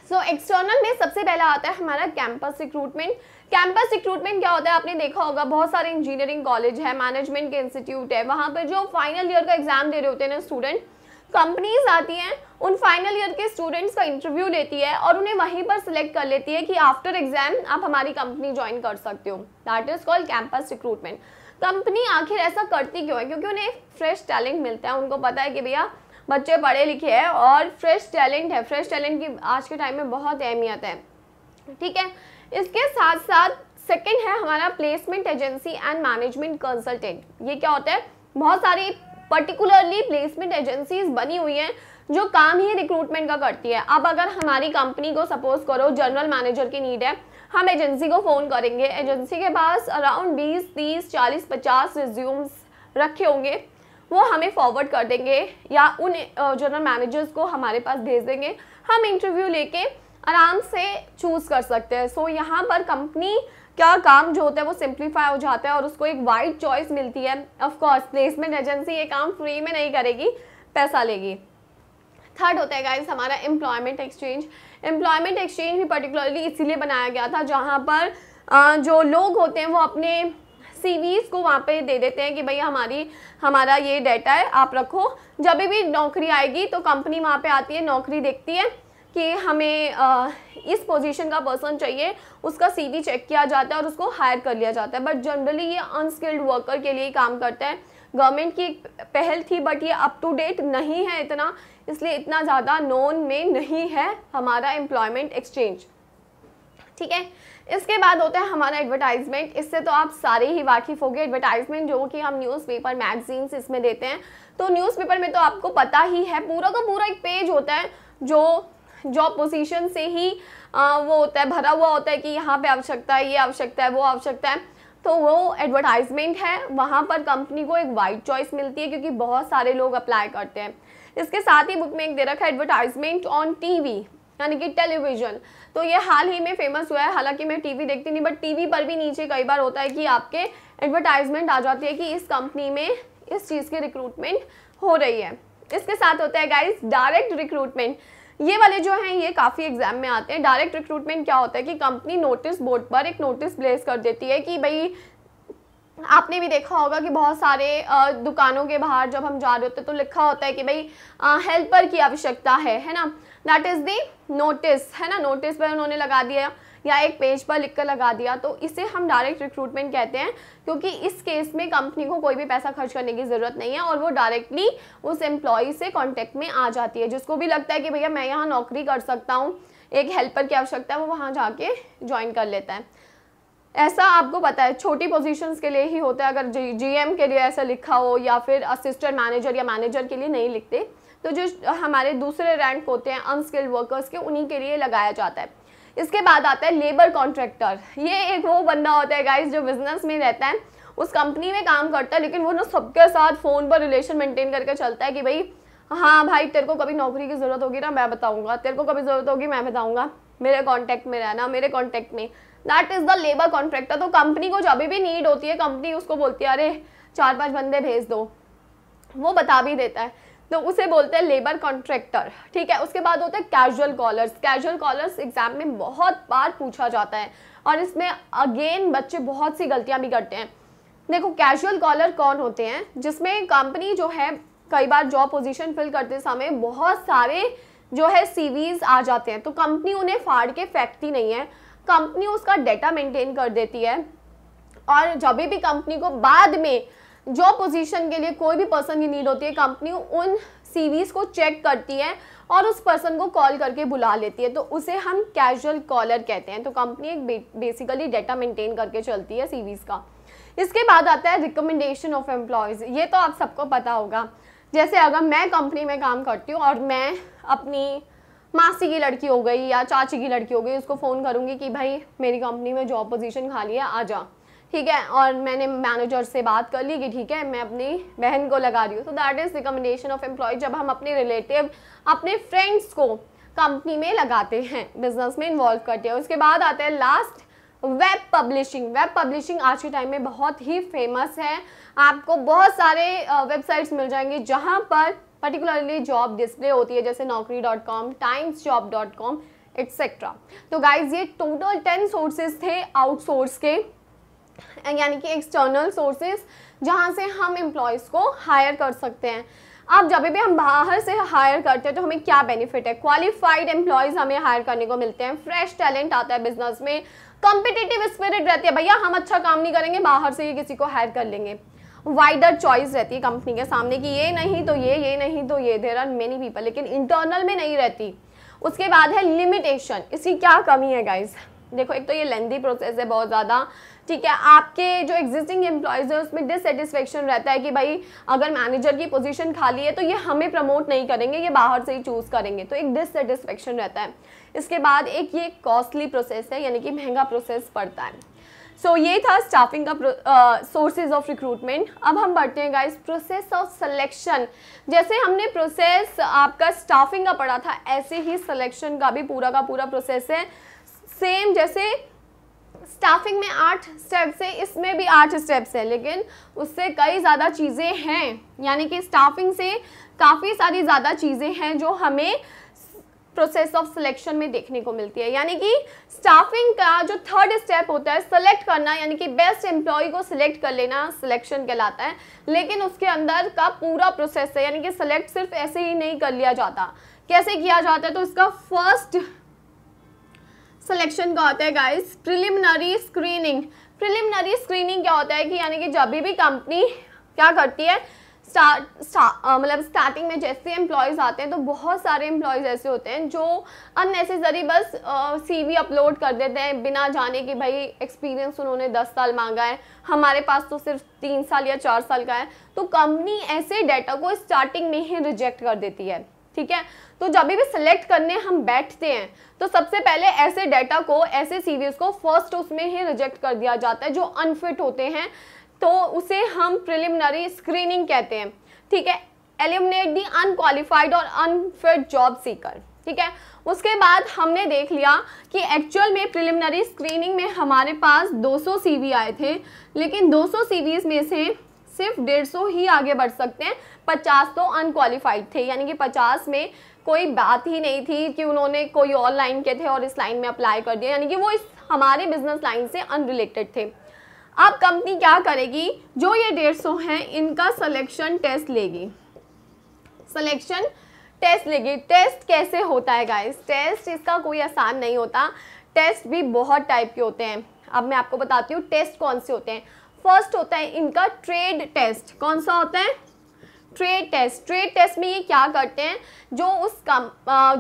A: सो एक्सटर्नल में सबसे पहला आता है हमारा कैंपस रिक्रूटमेंट कैंपस रिक्रूटमेंट क्या होता है आपने देखा होगा बहुत सारे इंजीनियरिंग कॉलेज है मैनेजमेंट के इंस्टीट्यूट है वहाँ पर जो फाइनल ईयर का एग्जाम दे रहे होते हैं ना स्टूडेंट कंपनीज आती हैं उन फाइनल ईयर के स्टूडेंट्स का इंटरव्यू लेती है और उन्हें वहीं पर सिलेक्ट कर लेती है कि आफ्टर एग्जाम आप हमारी कंपनी ज्वाइन कर सकते हो that is called campus recruitment company आखिर ऐसा करती क्यों है क्योंकि उन्हें फ्रेश टैलेंट मिलता है उनको पता है कि भैया बच्चे पढ़े लिखे हैं और फ्रेश टैलेंट है फ्रेश टैलेंट की आज के टाइम में बहुत अहमियत है ठीक है इसके साथ साथ सेकेंड है हमारा placement agency and management consultant ये क्या होता है बहुत सारी पर्टिकुलरली प्लेसमेंट एजेंसीज बनी हुई हैं जो काम ही रिक्रूटमेंट का करती है अब अगर हमारी कंपनी को सपोज करो जनरल मैनेजर की नीड है हम एजेंसी को फ़ोन करेंगे एजेंसी के पास अराउंड 20, 30, 40, 50 रिज्यूम्स रखे होंगे वो हमें फॉरवर्ड कर देंगे या उन जनरल मैनेजर्स को हमारे पास भेज देंगे हम इंटरव्यू लेके आराम से चूज़ कर सकते हैं सो so, यहाँ पर कंपनी क्या काम जो होता है वो सिंप्लीफाई हो जाता है और उसको एक वाइड चॉइस मिलती है ऑफकोर्स प्लेसमेंट एजेंसी ये काम फ्री में नहीं करेगी पैसा लेगी थर्ड होता है गाइज हमारा एम्प्लॉयमेंट एक्सचेंज एम्प्लॉयमेंट एक्सचेंज भी पर्टिकुलरली इसीलिए बनाया गया था जहाँ पर जो लोग होते हैं वो अपने सीवीज को वहाँ पे दे देते हैं कि भैया हमारी हमारा ये डेटा है आप रखो जब भी नौकरी आएगी तो कंपनी वहाँ पे आती है नौकरी देखती है कि हमें आ, इस पोजीशन का पर्सन चाहिए उसका सीवी चेक किया जाता है और उसको हायर कर लिया जाता है बट जनरली ये अनस्किल्ड वर्कर के लिए ही काम करता है गवर्नमेंट की एक पहल थी बट ये अप टू डेट नहीं है इतना इसलिए इतना ज़्यादा नॉन में नहीं है हमारा एम्प्लॉयमेंट एक्सचेंज ठीक है इसके बाद होता है हमारा एडवर्टाइजमेंट इससे तो आप सारे ही वाकिफ़ हो गए एडवर्टाइजमेंट जो कि हम न्यूज़पेपर मैगजीन्स इसमें देते हैं तो न्यूज़पेपर में तो आपको पता ही है पूरा का पूरा एक पेज होता है जो जॉब पोजीशन से ही आ, वो होता है भरा हुआ होता है कि यहाँ पे आवश्यकता है ये आवश्यकता है वो आवश्यकता है तो वो एडवर्टाइजमेंट है वहाँ पर कंपनी को एक वाइड चॉइस मिलती है क्योंकि बहुत सारे लोग अप्लाई करते हैं इसके साथ ही बुक में एक दे रखा है एडवर्टाइजमेंट ऑन टीवी यानी कि टेलीविज़न तो ये हाल ही में फेमस हुआ है हालांकि मैं टीवी देखती नहीं बट टीवी पर भी नीचे कई बार होता है कि आपके एडवर्टाइजमेंट आ जाती है कि इस कंपनी में इस चीज़ की रिक्रूटमेंट हो रही है इसके साथ होता है गाइज डायरेक्ट रिक्रूटमेंट ये वाले जो हैं ये काफ़ी एग्जाम में आते हैं डायरेक्ट रिक्रूटमेंट क्या होता है कि कंपनी नोटिस बोर्ड पर एक नोटिस प्लेस कर देती है कि भाई आपने भी देखा होगा कि बहुत सारे दुकानों के बाहर जब हम जा रहे होते हैं तो लिखा होता है कि भाई हेल्पर की आवश्यकता है है ना दैट इज़ दी नोटिस है ना नोटिस पर उन्होंने लगा दिया या एक पेज पर लिख कर लगा दिया तो इसे हम डायरेक्ट रिक्रूटमेंट कहते हैं क्योंकि इस केस में कंपनी को कोई भी पैसा खर्च करने की ज़रूरत नहीं है और वो डायरेक्टली उस एम्प्लॉय से कॉन्टेक्ट में आ जाती है जिसको भी लगता है कि भैया मैं यहाँ नौकरी कर सकता हूँ एक हेल्पर की आवश्यकता है वो वहाँ जाके ज्वाइन कर लेता है ऐसा आपको पता है छोटी पोजीशंस के लिए ही होता है अगर जी जीएम के लिए ऐसा लिखा हो या फिर असिस्टेंट मैनेजर या मैनेजर के लिए नहीं लिखते तो जो हमारे दूसरे रैंक होते हैं अनस्किल्ड वर्कर्स के उन्हीं के लिए लगाया जाता है इसके बाद आता है लेबर कॉन्ट्रैक्टर ये एक वो बंदा होता है गाइज जो बिजनेस में रहता है उस कंपनी में काम करता है लेकिन वो ना सबके साथ फ़ोन पर रिलेशन मेंटेन करके चलता है कि भाई हाँ भाई तेरे को कभी नौकरी की ज़रूरत होगी ना मैं बताऊँगा तेरे को कभी ज़रूरत होगी मैं बताऊँगा मेरे कॉन्टैक्ट में रहना मेरे कॉन्टैक्ट में that is the labour contractor तो कंपनी को जब भी नीड होती है कंपनी उसको बोलती है अरे चार पाँच बंदे भेज दो वो बता भी देता है तो उसे बोलते हैं लेबर कॉन्ट्रैक्टर ठीक है उसके बाद होता है casual callers casual callers exam में बहुत बार पूछा जाता है और इसमें अगेन बच्चे बहुत सी गलतियां भी करते हैं देखो कैजुअल कॉलर कौन होते हैं जिसमें कंपनी जो है कई बार जॉब पोजीशन फिल करते समय बहुत सारे जो है सीवीज आ जाते हैं तो कंपनी उन्हें फाड़ के फेंकती नहीं है कंपनी उसका डेटा मेंटेन कर देती है और जब भी कंपनी को बाद में जॉब पोजीशन के लिए कोई भी पर्सन की नीड होती है कंपनी उन सीवीज को चेक करती है और उस पर्सन को कॉल करके बुला लेती है तो उसे हम कैजुअल कॉलर कहते हैं तो कंपनी एक बेसिकली डेटा मेंटेन करके चलती है सीवीज का इसके बाद आता है रिकमेंडेशन ऑफ एम्प्लॉयज़ ये तो आप सबको पता होगा जैसे अगर मैं कंपनी में काम करती हूँ और मैं अपनी मासी की लड़की हो गई या चाची की लड़की हो गई उसको फ़ोन करूँगी कि भाई मेरी कंपनी में जॉब पोजीशन खाली है आ जा ठीक है और मैंने मैनेजर से बात कर ली कि ठीक है मैं अपनी बहन को लगा रही हूँ तो that is recommendation of employ जब हम अपने रिलेटिव अपने फ्रेंड्स को कंपनी में लगाते हैं बिजनेस में इन्वॉल्व करते हैं उसके बाद आता है last web publishing web publishing आज के टाइम में बहुत ही फेमस है आपको बहुत सारे वेबसाइट्स मिल जाएंगे जहाँ पर पर्टिकुलरली जॉब डिस्प्ले होती है जैसे Naukri dot com Times job dot com etcetera तो गाइज ये टोटल टेन सोर्सेज थे आउटसोर्स के यानी कि एक्सटर्नल सोर्सेज जहाँ से हम एम्प्लॉयज़ को हायर कर सकते हैं अब जब भी हम बाहर से हायर करते हैं तो हमें क्या बेनिफिट है क्वालिफाइड एम्प्लॉयज़ हमें हायर करने को मिलते हैं फ्रेश टैलेंट आता है बिजनेस में कॉम्पिटिटिव स्पिरिट रहती है भैया हम अच्छा काम नहीं करेंगे बाहर से ही किसी को हायर कर लेंगे वाइडर चॉइस रहती है कंपनी के सामने कि ये नहीं तो ये ये नहीं तो ये देर आर मेनी पीपल लेकिन इंटरनल में नहीं रहती उसके बाद है लिमिटेशन इसकी क्या कमी है गाइज देखो एक तो ये लेंदी प्रोसेस है बहुत ज़्यादा ठीक है आपके जो एग्जिस्टिंग एम्प्लॉयज़ हैं उसमें डिससेटिस्फेक्शन रहता है कि भाई अगर मैनेजर की पोजीशन खाली है तो ये हमें प्रमोट नहीं करेंगे ये बाहर से ही चूज़ करेंगे तो एक डिससेटिस्फेक्शन रहता है इसके बाद एक ये कॉस्टली प्रोसेस है यानी कि महंगा प्रोसेस पड़ता है सो so, ये था स्टाफिंग का सोर्सेज ऑफ रिक्रूटमेंट अब हम बढ़ते हैं गाइस प्रोसेस ऑफ सिलेक्शन जैसे हमने प्रोसेस आपका स्टाफिंग का पढ़ा था ऐसे ही सिलेक्शन का भी पूरा का पूरा प्रोसेस है सेम जैसे स्टाफिंग में आठ स्टेप्स है इसमें भी आठ स्टेप्स हैं लेकिन उससे कई ज़्यादा चीज़ें हैं यानी कि स्टाफिंग से काफ़ी सारी ज़्यादा चीज़ें हैं जो हमें प्रोसेस ऑफ सिलेक्शन में देखने को मिलती है यानी कि स्टाफिंग का जो थर्ड स्टेप होता है सेलेक्ट करना यानी कि बेस्ट एम्प्लॉय को सिलेक्ट कर लेना सिलेक्शन कहलाता है लेकिन उसके अंदर का पूरा प्रोसेस है यानी कि सिलेक्ट सिर्फ ऐसे ही नहीं कर लिया जाता कैसे किया जाता है तो इसका फर्स्ट सिलेक्शन का होता है guys preliminary screening preliminary screening क्या होता है कि यानी कि जब भी कंपनी क्या करती है स्टार्ट स्टा, मतलब स्टार्टिंग में जैसे एम्प्लॉयज़ आते हैं तो बहुत सारे एम्प्लॉयज़ ऐसे होते हैं जो अननेसेसरी बस सीवी अपलोड कर देते हैं बिना जाने कि भाई एक्सपीरियंस उन्होंने दस साल मांगा है हमारे पास तो सिर्फ तीन साल या चार साल का है तो कंपनी ऐसे डाटा को स्टार्टिंग में ही रिजेक्ट कर देती है ठीक है तो जब भी सिलेक्ट करने हम बैठते हैं तो सबसे पहले ऐसे डाटा को ऐसे सीवीज को फर्स्ट उसमें ही रिजेक्ट कर दिया जाता है जो अनफिट होते हैं तो उसे हम प्रिलिमिनरी स्क्रीनिंग कहते हैं ठीक है एलिमिनेट दी अनक्वालिफाइड और अनफिट जॉब सीकर ठीक है उसके बाद हमने देख लिया कि एक्चुअल में प्रिलिमिनरी स्क्रीनिंग में हमारे पास 200 सीवी आए थे लेकिन 200 सीवीज में से सिर्फ 150 ही आगे बढ़ सकते हैं 50 तो अनक्वालिफाइड थे यानी कि 50 में कोई बात ही नहीं थी कि उन्होंने कोई और लाइन के थे और इस लाइन में अप्लाई कर दिया यानी कि वो इस हमारे बिजनेस लाइन से अनरिलेटेड थे अब कंपनी क्या करेगी जो ये डेढ़ सौ हैं इनका सिलेक्शन टेस्ट लेगी सिलेक्शन टेस्ट लेगी टेस्ट कैसे होता है गाइस टेस्ट इसका कोई आसान नहीं होता टेस्ट भी बहुत टाइप के होते हैं अब मैं आपको बताती हूँ टेस्ट कौन से होते हैं फर्स्ट होता है इनका ट्रेड टेस्ट कौन सा होता है ट्रेड टेस्ट ट्रेड टेस्ट में ये क्या करते हैं जो उस कम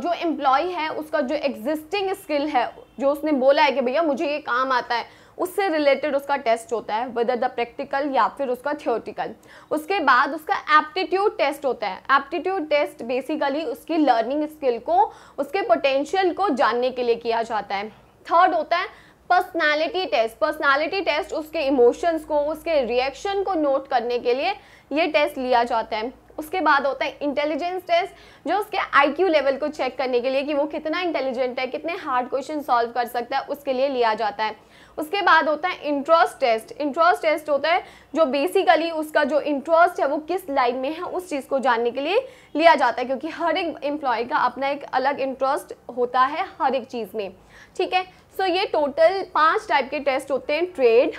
A: जो एम्प्लॉय है उसका जो एग्जिस्टिंग स्किल है जो उसने बोला है कि भैया मुझे ये काम आता है उससे रिलेटेड उसका टेस्ट होता है वेदर द प्रैक्टिकल या फिर उसका थियोटिकल उसके बाद उसका एप्टीट्यूड टेस्ट होता है एप्टीट्यूड टेस्ट बेसिकली उसकी लर्निंग स्किल को उसके पोटेंशियल को जानने के लिए किया जाता है थर्ड होता है पर्सनालिटी टेस्ट पर्सनालिटी टेस्ट उसके इमोशंस को उसके रिएक्शन को नोट करने के लिए ये टेस्ट लिया जाता है उसके बाद होता है इंटेलिजेंस टेस्ट जो उसके आईक्यू लेवल को चेक करने के लिए कि वो कितना इंटेलिजेंट है कितने हार्ड क्वेश्चन सॉल्व कर सकता है उसके लिए लिया जाता है उसके बाद होता है इंट्रोस टेस्ट इंट्रोस टेस्ट होता है जो बेसिकली उसका जो इंट्रोस्ट है वो किस लाइन में है उस चीज़ को जानने के लिए लिया जाता है क्योंकि हर एक एम्प्लॉय का अपना एक अलग इंटरेस्ट होता है हर एक चीज़ में ठीक है सो so ये टोटल पाँच टाइप के टेस्ट होते हैं ट्रेड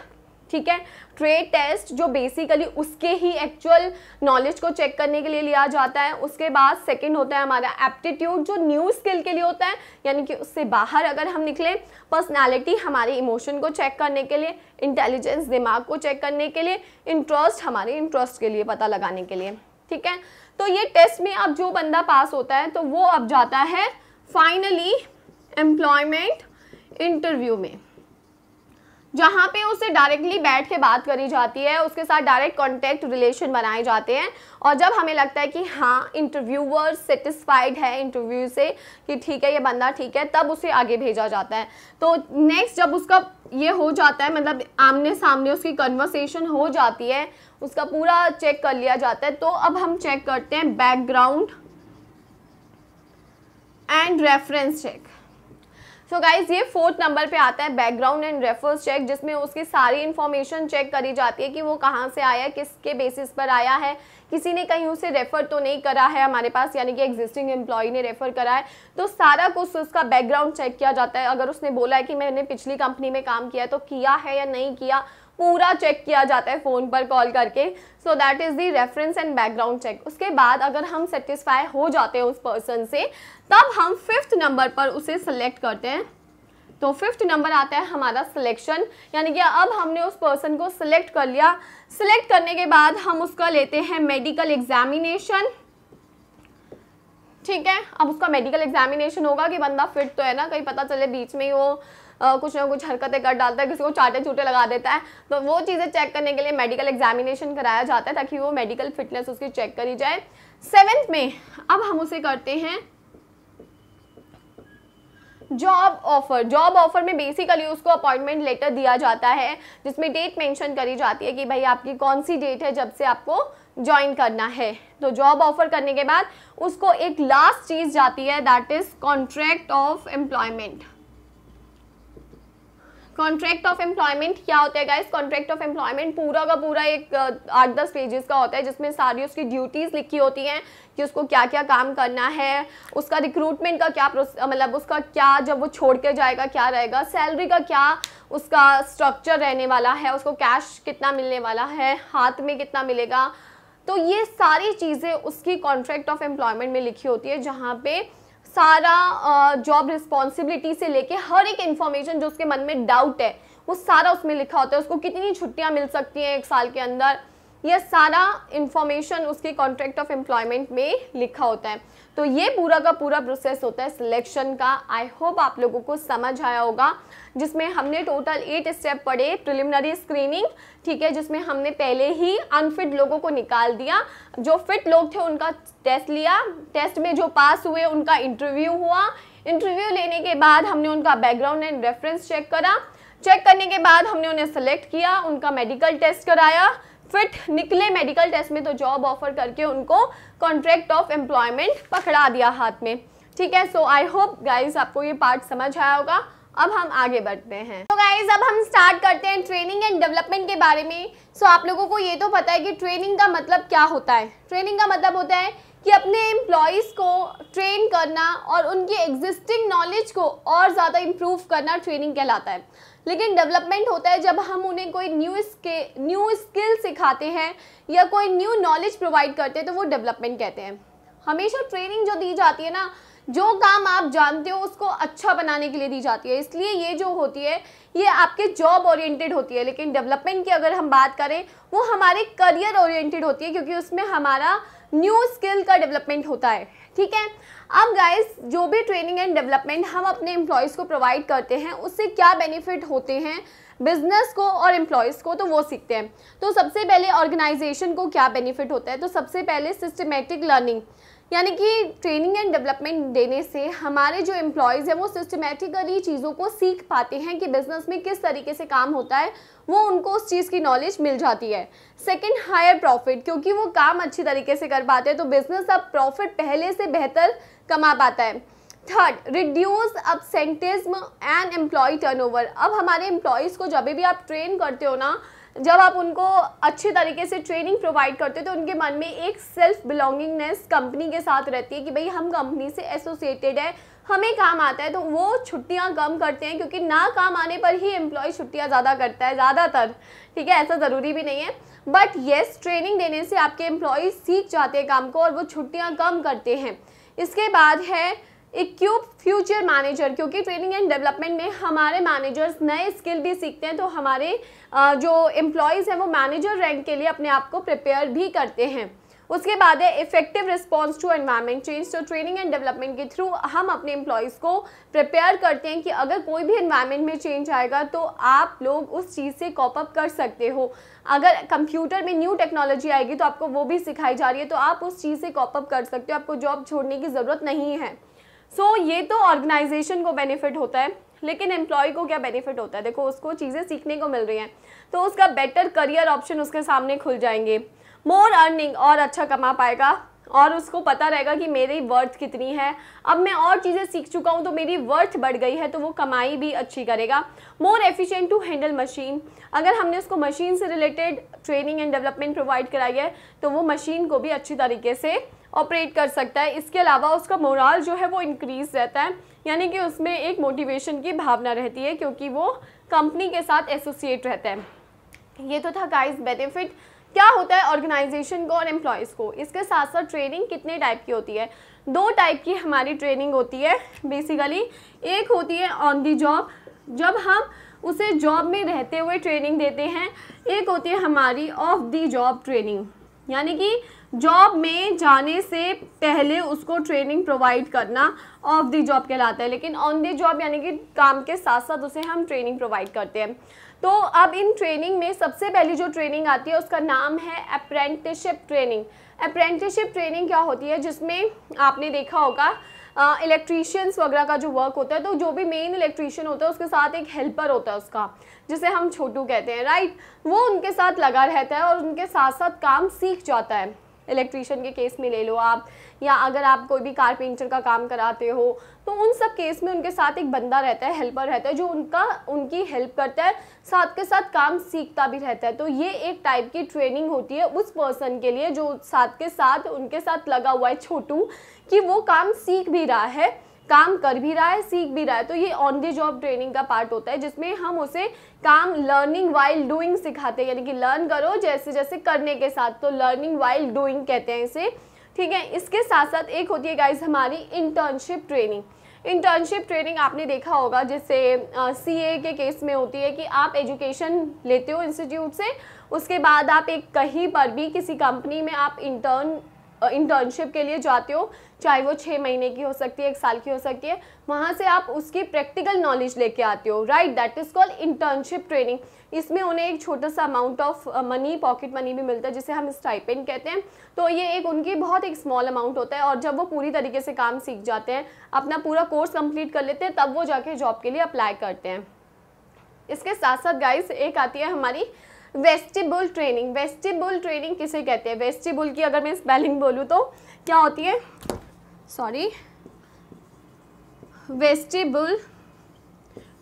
A: ठीक है ट्रेड टेस्ट जो बेसिकली उसके ही एक्चुअल नॉलेज को चेक करने के लिए लिया जाता है उसके बाद सेकंड होता है हमारा एप्टीट्यूड जो न्यू स्किल के लिए होता है यानी कि उससे बाहर अगर हम निकले पर्सनालिटी हमारे इमोशन को चेक करने के लिए इंटेलिजेंस दिमाग को चेक करने के लिए इंटरेस्ट हमारे इंटरेस्ट के लिए पता लगाने के लिए ठीक है तो ये टेस्ट में अब जो बंदा पास होता है तो वो अब जाता है फाइनली एम्प्लॉयमेंट इंटरव्यू में जहाँ पे उसे डायरेक्टली बैठ के बात करी जाती है उसके साथ डायरेक्ट कॉन्टेक्ट रिलेशन बनाए जाते हैं और जब हमें लगता है कि हाँ इंटरव्यूअर सेटिस्फाइड है इंटरव्यू से कि ठीक है ये बंदा ठीक है तब उसे आगे भेजा जाता है तो नेक्स्ट जब उसका ये हो जाता है मतलब आमने सामने उसकी कन्वर्सेशन हो जाती है उसका पूरा चेक कर लिया जाता है तो अब हम चेक करते हैं background and reference check so so guys ये फोर्थ नंबर पे आता है बैकग्राउंड एंड रेफर्स चेक जिसमें उसकी सारी इन्फॉर्मेशन चेक करी जाती है कि वो कहाँ से आया किसके बेसिस पर आया है किसी ने कहीं उसे रेफ़र तो नहीं करा है हमारे पास यानी कि एग्जिस्टिंग एम्प्लॉय ने रेफ़र करा है तो सारा कुछ उसका बैकग्राउंड चेक किया जाता है अगर उसने बोला है कि मैंने पिछली कंपनी में काम किया है तो किया है या नहीं किया पूरा चेक किया जाता है फ़ोन पर कॉल करके so that is the reference and background check उसके बाद अगर हम सेटिस्फाई हो जाते हैं उस पर्सन से तब हम फिफ्थ नंबर पर उसे सेलेक्ट करते हैं तो फिफ्थ नंबर आता है हमारा सिलेक्शन यानी कि अब हमने उस पर्सन को सिलेक्ट कर लिया सिलेक्ट करने के बाद हम उसका लेते हैं मेडिकल एग्जामिनेशन ठीक है अब उसका मेडिकल एग्जामिनेशन होगा कि बंदा फिट तो है ना कहीं पता चले बीच में ही वो आ, कुछ ना कुछ हरकतें कर डालता है किसी को चाटे चूटे लगा देता है तो वो चीज़ें चेक करने के लिए मेडिकल एग्जामिनेशन कराया जाता है ताकि वो मेडिकल फिटनेस उसकी चेक करी जाए सेवेंथ में अब हम उसे करते हैं जॉब ऑफर जॉब ऑफर में बेसिकली उसको अपॉइंटमेंट लेटर दिया जाता है जिसमें डेट मेंशन करी जाती है कि भाई आपकी कौन सी डेट है जब से आपको ज्वाइन करना है तो जॉब ऑफर करने के बाद उसको एक लास्ट चीज़ जाती है that is contract of employment contract of employment क्या होता है गाइस कॉन्ट्रैक्ट ऑफ एम्प्लॉयमेंट पूरा का पूरा एक आठ दस पेजेस का होता है जिसमें सारी उसकी ड्यूटीज़ लिखी होती हैं कि उसको क्या क्या काम करना है उसका रिक्रूटमेंट का क्या मतलब उसका क्या जब वो छोड़ के जाएगा क्या रहेगा सैलरी का क्या उसका स्ट्रक्चर रहने वाला है उसको कैश कितना मिलने वाला है हाथ में कितना मिलेगा तो ये सारी चीज़ें उसकी कॉन्ट्रैक्ट ऑफ एम्प्लॉयमेंट में लिखी होती है जहाँ पर सारा जॉब रिस्पॉन्सिबिलिटी से लेके हर एक इन्फॉर्मेशन जो उसके मन में डाउट है वो सारा उसमें लिखा होता है उसको कितनी छुट्टियाँ मिल सकती हैं एक साल के अंदर यह सारा इंफॉर्मेशन उसके कॉन्ट्रैक्ट ऑफ एम्प्लॉयमेंट में लिखा होता है तो ये पूरा का पूरा प्रोसेस होता है सिलेक्शन का आई होप आप लोगों को समझ आया होगा जिसमें हमने टोटल एट स्टेप पढ़े प्रिलिमिनरी स्क्रीनिंग ठीक है जिसमें हमने पहले ही अनफिट लोगों को निकाल दिया जो फिट लोग थे उनका टेस्ट लिया टेस्ट में जो पास हुए उनका इंटरव्यू हुआ इंटरव्यू लेने के बाद हमने उनका बैकग्राउंड एंड रेफरेंस चेक करा चेक करने के बाद हमने उन्हें सेलेक्ट किया उनका मेडिकल टेस्ट कराया फिट निकले मेडिकल टेस्ट में तो जॉब ऑफर करके उनको कॉन्ट्रैक्ट ऑफ एम्प्लॉयमेंट पकड़ा दिया हाथ में ठीक है सो आई होप गाइज आपको ये पार्ट समझ आया होगा अब हम आगे बढ़ते हैं तो गाइज अब हम स्टार्ट करते हैं ट्रेनिंग एंड डेवलपमेंट के बारे में सो आप लोगों को ये तो पता है कि ट्रेनिंग का मतलब क्या होता है ट्रेनिंग का मतलब होता है कि अपने एम्प्लॉयज़ को ट्रेन करना और उनकी एग्जिस्टिंग नॉलेज को और ज़्यादा इम्प्रूव करना ट्रेनिंग कहलाता है लेकिन डेवलपमेंट होता है जब हम उन्हें कोई न्यू स्के न्यू स्किल सिखाते हैं या कोई न्यू नॉलेज प्रोवाइड करते हैं तो वो डेवलपमेंट कहते हैं हमेशा ट्रेनिंग जो दी जाती है ना जो काम आप जानते हो उसको अच्छा बनाने के लिए दी जाती है इसलिए ये जो होती है ये आपके जॉब ओरिएंटेड होती है लेकिन डेवलपमेंट की अगर हम बात करें वो हमारे करियर ओरिएंटेड होती है क्योंकि उसमें हमारा न्यू स्किल का डेवलपमेंट होता है ठीक है अब गाइस जो भी ट्रेनिंग एंड डेवलपमेंट हम अपने एम्प्लॉयज़ को प्रोवाइड करते हैं उससे क्या बेनिफिट होते हैं बिजनेस को और एम्प्लॉयज़ को तो वो सीखते हैं तो सबसे पहले ऑर्गेनाइजेशन को क्या बेनिफिट होता है तो सबसे पहले सिस्टमेटिक लर्निंग यानी कि ट्रेनिंग एंड डेवलपमेंट देने से हमारे जो एम्प्लॉयज़ हैं वो सिस्टमेटिकली चीज़ों को सीख पाते हैं कि बिज़नेस में किस तरीके से काम होता है वो उनको उस चीज़ की नॉलेज मिल जाती है सेकंड हायर प्रॉफिट क्योंकि वो काम अच्छी तरीके से कर पाते हैं तो बिज़नेस अब प्रॉफिट पहले से बेहतर कमा पाता है third reduce absenteeism and employ turnover अब हमारे एम्प्लॉयज़ को जब भी आप ट्रेन करते हो ना जब आप उनको अच्छे तरीके से ट्रेनिंग प्रोवाइड करते हो तो उनके मन में एक सेल्फ बिलोंगिंगनेस कंपनी के साथ रहती है कि भाई हम कंपनी से एसोसिएटेड है हमें काम आता है तो वो छुट्टियां कम करते हैं क्योंकि ना काम आने पर ही एम्प्लॉय छुट्टियां ज़्यादा करता है ज़्यादातर ठीक है ऐसा ज़रूरी भी नहीं है बट येस ट्रेनिंग देने से आपके एम्प्लॉयज़ सीख जाते हैं काम को और वो छुट्टियाँ कम करते हैं इसके बाद है इक्यूब फ्यूचर मैनेजर क्योंकि ट्रेनिंग एंड डेवलपमेंट में हमारे मैनेजर्स नए स्किल भी सीखते हैं तो हमारे जो एम्प्लॉयज़ हैं वो मैनेजर रैंक के लिए अपने आप को प्रिपेयर भी करते हैं उसके बाद है effective response to environment change तो ट्रेनिंग एंड डेवलपमेंट के थ्रू हम अपने एम्प्लॉयज़ को प्रिपेयर करते हैं कि अगर कोई भी एनवायरमेंट में चेंज आएगा तो आप लोग उस चीज़ से कॉपअप कर सकते हो अगर कंप्यूटर में न्यू टेक्नोलॉजी आएगी तो आपको वो भी सिखाई जा रही है तो आप उस चीज़ से कॉपअप कर सकते हो आपको जॉब छोड़ने की ज़रूरत नहीं है सो so, ये तो ऑर्गेनाइजेशन को बेनिफिट होता है लेकिन एम्प्लॉय को क्या बेनिफिट होता है देखो उसको चीज़ें सीखने को मिल रही हैं तो उसका बेटर करियर ऑप्शन उसके सामने खुल जाएंगे मोर अर्निंग और अच्छा कमा पाएगा और उसको पता रहेगा कि मेरी वर्थ कितनी है अब मैं और चीज़ें सीख चुका हूँ तो मेरी वर्थ बढ़ गई है तो वो कमाई भी अच्छी करेगा more efficient to handle machine अगर हमने उसको मशीन से related training and development provide कराई है तो वो मशीन को भी अच्छी तरीके से ऑपरेट कर सकता है इसके अलावा उसका मोरल जो है वो इंक्रीज रहता है यानी कि उसमें एक मोटिवेशन की भावना रहती है क्योंकि वो कंपनी के साथ एसोसिएट रहता है ये तो था गाइज बेनिफिट क्या होता है ऑर्गेनाइजेशन को और एम्प्लॉयज़ को इसके साथ साथ ट्रेनिंग कितने टाइप की होती है दो टाइप की हमारी ट्रेनिंग होती है बेसिकली एक होती है ऑन दी जॉब जब हम उसे जॉब में रहते हुए ट्रेनिंग देते हैं एक होती है हमारी ऑफ दी जॉब ट्रेनिंग यानी कि जॉब में जाने से पहले उसको ट्रेनिंग प्रोवाइड करना ऑफ दी जॉब कहलाता है लेकिन ऑन दी जॉब यानी कि काम के साथ साथ उसे हम ट्रेनिंग प्रोवाइड करते हैं तो अब इन ट्रेनिंग में सबसे पहली जो ट्रेनिंग आती है उसका नाम है अप्रेंटिसशिप ट्रेनिंग अप्रेंटिसशिप ट्रेनिंग क्या होती है जिसमें आपने देखा होगा इलेक्ट्रीशियंस uh, वगैरह का जो वर्क होता है तो जो भी मेन इलेक्ट्रीशियन होता है उसके साथ एक हेल्पर होता है उसका जिसे हम छोटू कहते हैं राइट वो उनके साथ लगा रहता है और उनके साथ साथ काम सीख जाता है इलेक्ट्रीशियन के केस में ले लो आप या अगर आप कोई भी कारपेंटर का काम कराते हो तो उन सब केस में उनके साथ एक बंदा रहता है हेल्पर रहता है जो उनका उनकी हेल्प करता है साथ के साथ काम सीखता भी रहता है तो ये एक टाइप की ट्रेनिंग होती है उस पर्सन के लिए जो साथ के साथ उनके साथ लगा हुआ है छोटू कि वो काम सीख भी रहा है काम कर भी रहा है सीख भी रहा है तो ये ऑन दी जॉब ट्रेनिंग का पार्ट होता है जिसमें हम उसे काम लर्निंग वाइल डूइंग सिखाते हैं यानी कि लर्न करो जैसे जैसे करने के साथ तो लर्निंग वाइल डूइंग कहते हैं इसे ठीक है इसके साथ साथ एक होती है गाइज हमारी इंटर्नशिप ट्रेनिंग इंटर्नशिप ट्रेनिंग आपने देखा होगा जिससे सी ए के केस में होती है कि आप एजुकेशन लेते हो इंस्टीट्यूट से उसके बाद आप एक कहीं पर भी किसी कंपनी में आप इंटर्न इंटर्नशिप के लिए जाते हो चाहे वो छः महीने की हो सकती है एक साल की हो सकती है वहाँ से आप उसकी प्रैक्टिकल नॉलेज लेके आते हो right that is called internship training इसमें उन्हें एक छोटा सा amount of money pocket money भी मिलता है जिसे हम स्टाइपेंड कहते हैं तो ये एक उनकी बहुत एक स्मॉल अमाउंट होता है और जब वो पूरी तरीके से काम सीख जाते हैं अपना पूरा कोर्स कंप्लीट कर लेते हैं तब वो जाके जॉब के लिए अप्लाई करते हैं इसके साथ साथ गाइस एक आती है हमारी वेस्टिबुल ट्रेनिंग वेस्टिबुल ट्रेनिंग किसे कहते हैं वेस्टिबुल की अगर मैं स्पेलिंग बोलूँ तो क्या होती है sorry vestibule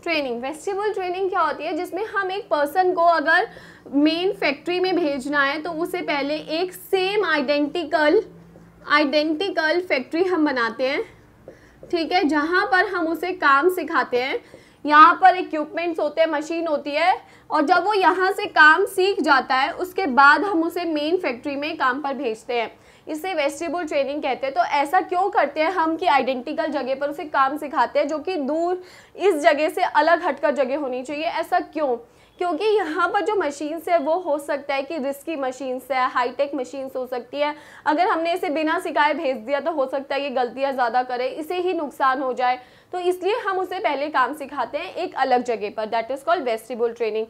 A: training festival training क्या होती है जिसमें हम एक पर्सन को अगर मेन फैक्ट्री में भेजना है तो उसे पहले एक सेम आइडेंटिकल आइडेंटिकल फैक्ट्री हम बनाते हैं ठीक है जहाँ पर हम उसे काम सिखाते हैं यहाँ पर इक्विपमेंट्स होते हैं मशीन होती है और जब वो यहाँ से काम सीख जाता है उसके बाद हम उसे मेन फैक्ट्री में काम पर भेजते हैं इसे वेस्टेबल ट्रेनिंग कहते हैं तो ऐसा क्यों करते हैं हम कि आइडेंटिकल जगह पर उसे काम सिखाते हैं जो कि दूर इस जगह से अलग हटकर जगह होनी चाहिए ऐसा क्यों क्योंकि यहाँ पर जो मशीन्स है वो हो सकता है कि रिस्की मशीन्स है हाईटेक मशीन्स हो सकती है अगर हमने इसे बिना सिखाए भेज दिया तो हो सकता है ये गलतियाँ ज़्यादा करे इसे ही नुकसान हो जाए तो इसलिए हम उसे पहले काम सिखाते हैं एक अलग जगह पर that is called vestibule training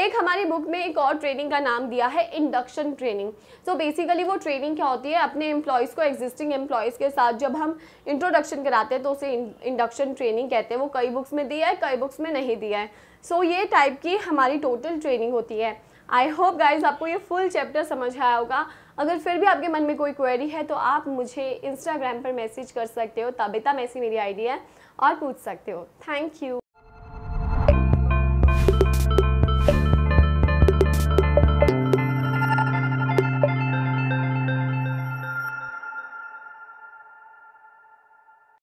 A: एक हमारी बुक में एक और ट्रेनिंग का नाम दिया है इंडक्शन ट्रेनिंग सो बेसिकली वो ट्रेनिंग क्या होती है अपने एम्प्लॉयज़ को एग्जिस्टिंग एम्प्लॉयज़ के साथ जब हम इंट्रोडक्शन कराते हैं तो उसे इंडक्शन ट्रेनिंग कहते हैं वो कई बुक्स में दिया है कई बुक्स में नहीं दिया है सो so, ये टाइप की हमारी टोटल ट्रेनिंग होती है आई होप गाइज आपको ये फुल चैप्टर समझ आया होगा अगर फिर भी आपके मन में कोई क्वेरी है तो आप मुझे इंस्टाग्राम पर मैसेज कर सकते हो तबिता मैसी मेरी आईडी है और पूछ सकते हो थैंक यू